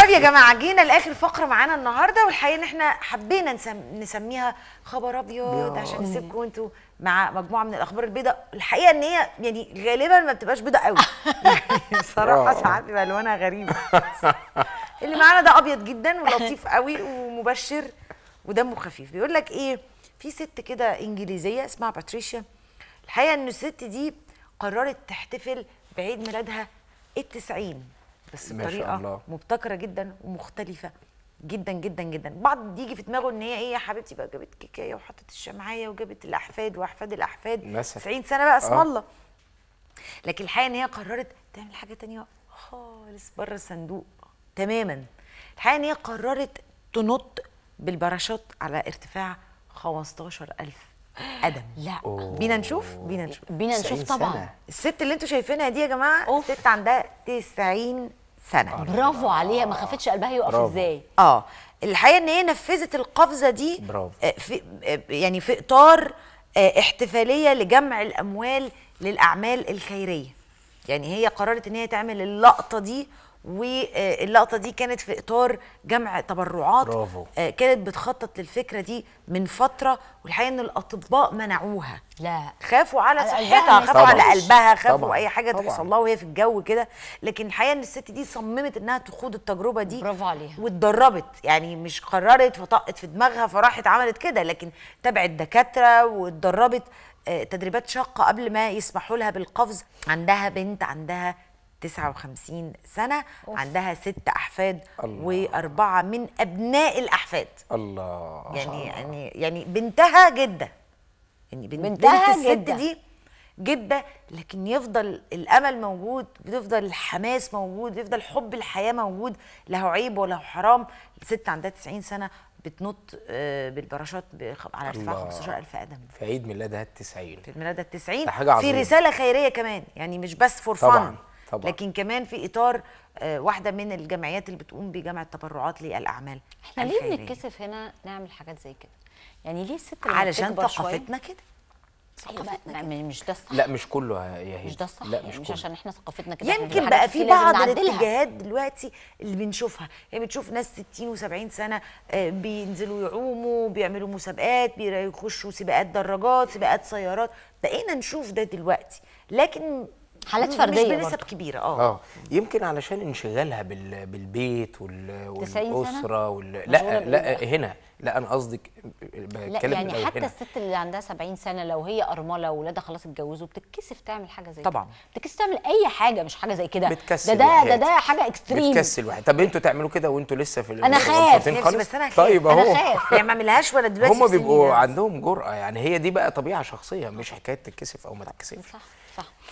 طيب يا جماعه جينا لاخر فقره معانا النهارده والحقيقه ان احنا حبينا نسميها خبر ابيض عشان نسيبكم أمم. انتوا مع مجموعه من الاخبار البيضاء الحقيقه ان هي يعني غالبا ما بتبقاش بيضاء قوي يعني ساعات بيبقى الوانها غريبه اللي معانا ده ابيض جدا ولطيف قوي ومبشر ودمه خفيف بيقول لك ايه في ست كده انجليزيه اسمها باتريشيا الحقيقه ان الست دي قررت تحتفل بعيد ميلادها التسعين بس بطريقه مبتكره جدا ومختلفه جدا جدا جدا بعض يجي في دماغه ان هي ايه يا حبيبتي بقى جابت كيكايه وحطت الشمعيه وجابت الاحفاد واحفاد الاحفاد مثلا 90 سنه بقى اسم آه. الله لكن الحقيقه ان هي قررت تعمل حاجه تانية خالص بره الصندوق تماما الحقيقه ان هي قررت تنط بالباراشوت على ارتفاع 15000 قدم لا بينا نشوف بينا نشوف بينا نشوف طبعا سنة. الست اللي انتم شايفينها دي يا جماعه أوف. الست عندها 90 سنه آه، برافو عليها ما خافتش قلبها يقف ازاي اه الحقيقه ان هي نفذت القفزه دي برافو. آه، في آه، يعني في اطار احتفاليه لجمع الاموال للاعمال الخيريه يعني هي قررت ان هي تعمل اللقطه دي واللقطه دي كانت في اطار جمع تبرعات برافو. آه، كانت بتخطط للفكره دي من فتره والحقيقه ان الاطباء منعوها لا خافوا على صحتها خافوا على قلبها خافوا طبعًا. اي حاجه تحصل لها وهي في الجو كده لكن الحقيقه ان الست دي صممت انها تخوض التجربه دي برافو عليها واتدربت يعني مش قررت فطقت في دماغها فراحت عملت كده لكن تابعت دكاتره واتدربت تدريبات شاقه قبل ما يسمحوا لها بالقفز عندها بنت عندها 59 سنه أوف. عندها ست احفاد الله. واربعه من ابناء الاحفاد الله يعني يعني يعني بنتها جده يعني بنت بنتها بنت الست جدة. دي جده لكن يفضل الامل موجود بيفضل الحماس موجود يفضل حب الحياه موجود له عيب ولا حرام الست عندها 90 سنه بتنط آه، بالباراشوت على ارتفاع 15000 قدم في عيد ميلادها ال 90 في ميلادها ال 90 حاجة عظيمة. في رساله خيريه كمان يعني مش بس فور فن طبعا. لكن كمان في اطار آه، واحده من الجمعيات اللي بتقوم بجمع التبرعات للاعمال احنا ليه بنتكسف هنا نعمل حاجات زي كده يعني ليه الست علشان ثقافتنا كده ثقافتنا مش ده الصح لا مش كله يا هي مش ده الصح لا مش, يعني مش عشان احنا ثقافتنا كده يمكن بقى في بعض الاتجاهات دلوقتي اللي بنشوفها يعني بتشوف ناس 60 و70 سنه آه، بينزلوا يعوموا بيعملوا مسابقات بيخشوا سباقات دراجات سباقات سيارات بقينا نشوف ده دلوقتي لكن حالات فرديه مش بنسب كبيره اه اه يمكن علشان انشغالها بالبيت وال... والاسره وال... لا لا هنا لا انا قصدي بتكلم يعني حتى هنا. الست اللي عندها 70 سنه لو هي ارمله واولادها خلاص اتجوزوا بتتكسف تعمل حاجه زي طبعا بتتكسف تعمل اي حاجه مش حاجه زي كده ده ده ده ده حاجه اكستريم بتكسل واحد طب انتوا تعملوا كده وانتوا لسه في انا خايف بس انا خايف طيب اهو انا خايف يعني ما اعملهاش وانا دلوقتي هم بيبقوا عندهم جرأه يعني هي دي بقى طبيعه شخصيه مش حكايه تتكسف او ما تتكسفش صح صح